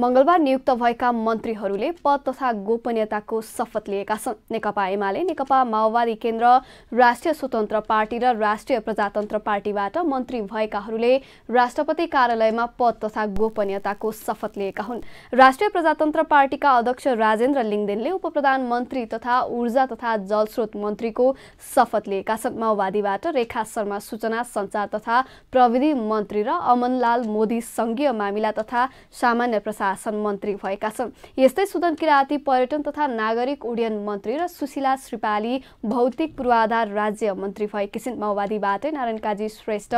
मंगलबार नियुक्त भएका मन्त्रीहरूले पद तथा गोपनीयताको शपथ लिएका छन् नेकपा एमाले नेकपा माओवादी केन्द्र राष्ट्रिय स्वतन्त्र पार्टी र राष्ट्रिय प्रजातन्त्र पार्टीबाट मन्त्री भएकाहरूले राष्ट्रपति कार्यालयमा पद तथा गोपनीयताको शपथ लिएका हुन् राष्ट्रिय प्रजातन्त्र पार्टीका अध्यक्ष राजेन्द्र लिङदेनले उप प्रधानमन्त्री तथा ऊर्जा तथा जलस्रोत मन्त्रीको शपथ लिएका छन् माओवादीबाट रेखा शर्मा सूचना संचार तथा प्रविधि मन्त्री र अमनलाल मोदी संघीय मामिला तथा सामान्य प्रसार शासन मन्त्री भएका छन् यस्तै सुदन किराती पर्यटन तथा नागरिक उड्डयन मन्त्री र सुशीला श्रिपाली भौतिक पूर्वाधार राज्य मन्त्री भएकी छिन् माओवादीबाटै नारायण काजी श्रेष्ठ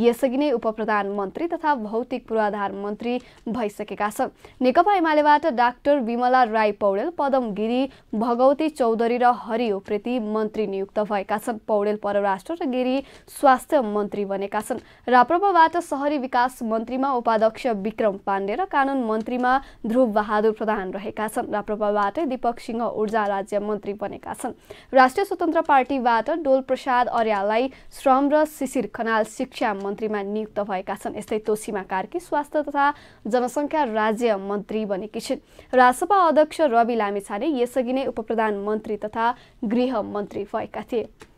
यसअघि नै उप प्रधानमन्त्री तथा भौतिक पूर्वाधार मन्त्री भइसकेका छन् नेकपा एमालेबाट डाक्टर विमला राई पौडेल पदम गिरी भगवती चौधरी र हरि उप्रेती मन्त्री नियुक्त भएका छन् पौडेल परराष्ट्र र गिरी स्वास्थ्य मन्त्री बनेका छन् राप्रपाबाट सहरी विकास मन्त्रीमा उपाध्यक्ष विक्रम पाण्डे र कानुन मन्त्री मन्त्रीमा ध्रुव बहादुर प्रधान रहेका छन् राप्रपाबाटै दीपक सिंह ऊर्जा राज्य मन्त्री बनेका छन् राष्ट्रिय स्वतन्त्र पार्टीबाट डोल प्रसाद अर्याललाई श्रम र शिशिर खनाल शिक्षा मन्त्रीमा नियुक्त भएका छन् यस्तै तोसीमा कार्की स्वास्थ्य तथा जनसङ्ख्या राज्य मन्त्री बनेकी छिन् राजसभा अध्यक्ष रवि लामिछाने यसअघि नै उपप्रधानमन्त्री तथा गृह मन्त्री भएका थिए